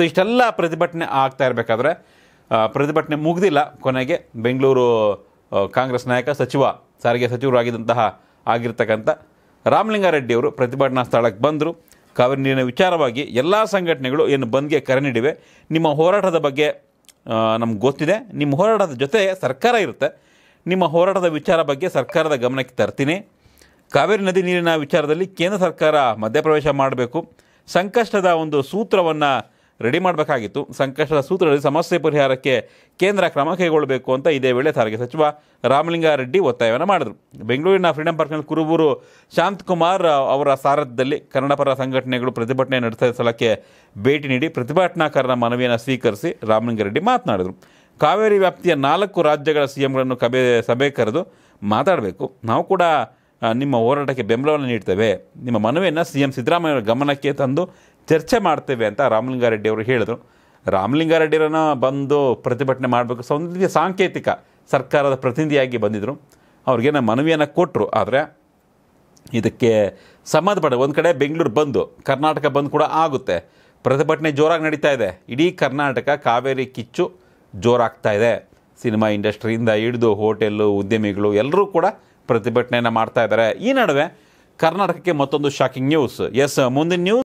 so ಇಷ್ಟೆಲ್ಲ ಪ್ರತಿಭಟನೆ ಆಗ್ತಾ ಇರಬೇಕಾದ್ರೆ ಪ್ರತಿಭಟನೆ ಮುಗ್ದಿಲ್ಲ ಕೊನೆಗೆ ಬೆಂಗಳೂರು ಕಾಂಗ್ರೆಸ್ ನಾಯಕ ಸಚಿವ ಸಾರಿಗೆ ಸಚಿವರಾಗಿದ್ದಂತಹ ಆಗಿರ್ತಕ್ಕಂಥ ರಾಮಲಿಂಗಾರೆಡ್ಡಿಯವರು ಪ್ರತಿಭಟನಾ ಸ್ಥಳಕ್ಕೆ ಬಂದರು ಕಾವೇರಿ ನೀರಿನ ವಿಚಾರವಾಗಿ ಎಲ್ಲ ಸಂಘಟನೆಗಳು ಏನು ಬಂದ್ಗೆ ಕರೆ ನೀಡಿವೆ ನಿಮ್ಮ ಹೋರಾಟದ ಬಗ್ಗೆ ನಮ್ಗೆ ಗೊತ್ತಿದೆ ನಿಮ್ಮ ಹೋರಾಟದ ಜೊತೆ ಸರ್ಕಾರ ಇರುತ್ತೆ ನಿಮ್ಮ ಹೋರಾಟದ ವಿಚಾರ ಬಗ್ಗೆ ಸರ್ಕಾರದ ಗಮನಕ್ಕೆ ತರ್ತೀನಿ ಕಾವೇರಿ ನದಿ ನೀರಿನ ವಿಚಾರದಲ್ಲಿ ಕೇಂದ್ರ ಸರ್ಕಾರ ಮಧ್ಯಪ್ರವೇಶ ಮಾಡಬೇಕು ಸಂಕಷ್ಟದ ಒಂದು ಸೂತ್ರವನ್ನು ರೆಡಿ ಮಾಡಬೇಕಾಗಿತ್ತು ಸಂಕಷ್ಟದ ಸೂತ್ರದಲ್ಲಿ ಸಮಸ್ಯೆ ಪರಿಹಾರಕ್ಕೆ ಕೇಂದ್ರ ಕ್ರಮ ಕೈಗೊಳ್ಳಬೇಕು ಅಂತ ಇದೇ ವೇಳೆ ಸಾರಿಗೆ ಸಚಿವ ರಾಮಲಿಂಗಾರೆಡ್ಡಿ ಒತ್ತಾಯವನ್ನು ಮಾಡಿದರು ಬೆಂಗಳೂರಿನ ಫ್ರೀಡಂ ಪಾರ್ಕ್ನಲ್ಲಿ ಕುರುಬೂರು ಶಾಂತಕುಮಾರ್ ಅವರ ಸಾರಥ್ಯದಲ್ಲಿ ಕನ್ನಡಪರ ಸಂಘಟನೆಗಳು ಪ್ರತಿಭಟನೆ ನಡೆಸಿದ ಸ್ಥಳಕ್ಕೆ ಭೇಟಿ ನೀಡಿ ಪ್ರತಿಭಟನಾಕಾರರ ಮನವಿಯನ್ನು ಸ್ವೀಕರಿಸಿ ರಾಮಲಿಂಗಾರೆಡ್ಡಿ ಮಾತನಾಡಿದರು ಕಾವೇರಿ ವ್ಯಾಪ್ತಿಯ ನಾಲ್ಕು ರಾಜ್ಯಗಳ ಸಿಎಂಗಳನ್ನು ಕಬೆ ಸಭೆ ಕರೆದು ಮಾತಾಡಬೇಕು ನಾವು ಕೂಡ ನಿಮ್ಮ ಹೋರಾಟಕ್ಕೆ ಬೆಂಬಲವನ್ನು ನೀಡ್ತೇವೆ ನಿಮ್ಮ ಮನವಿಯನ್ನು ಸಿ ಎಂ ಸಿದ್ದರಾಮಯ್ಯವರ ಗಮನಕ್ಕೆ ತಂದು ಚರ್ಚೆ ಮಾಡ್ತೇವೆ ಅಂತ ರಾಮಲಿಂಗಾರೆಡ್ಡಿ ಅವರು ಹೇಳಿದರು ರಾಮಲಿಂಗಾರೆಡ್ಡಿಯರನ್ನ ಬಂದು ಪ್ರತಿಭಟನೆ ಮಾಡಬೇಕು ಸೌಂದರ್ಯ ಸಾಂಕೇತಿಕ ಸರ್ಕಾರದ ಪ್ರತಿನಿಧಿಯಾಗಿ ಬಂದಿದ್ದರು ಅವ್ರಿಗೇನೋ ಮನವಿಯನ್ನು ಕೊಟ್ಟರು ಆದರೆ ಇದಕ್ಕೆ ಸಂಬಂಧಪಟ್ಟ ಒಂದು ಕಡೆ ಬೆಂಗಳೂರು ಬಂದು ಕರ್ನಾಟಕ ಬಂದು ಕೂಡ ಆಗುತ್ತೆ ಪ್ರತಿಭಟನೆ ಜೋರಾಗಿ ನಡೀತಾ ಇದೆ ಇಡೀ ಕರ್ನಾಟಕ ಕಾವೇರಿ ಕಿಚ್ಚು ಜೋರಾಗ್ತಾ ಇದೆ ಸಿನಿಮಾ ಇಂಡಸ್ಟ್ರಿಯಿಂದ ಹಿಡಿದು ಹೋಟೆಲ್ಲು ಉದ್ಯಮಿಗಳು ಎಲ್ಲರೂ ಕೂಡ ಪ್ರತಿಭಟನೆಯನ್ನು ಮಾಡ್ತಾ ಇದ್ದಾರೆ ಈ ನಡುವೆ ಕರ್ನಾಟಕಕ್ಕೆ ಮತ್ತೊಂದು ಶಾಕಿಂಗ್ ನ್ಯೂಸ್ ಎಸ್ ಮುಂದಿನ ನ್ಯೂಸ್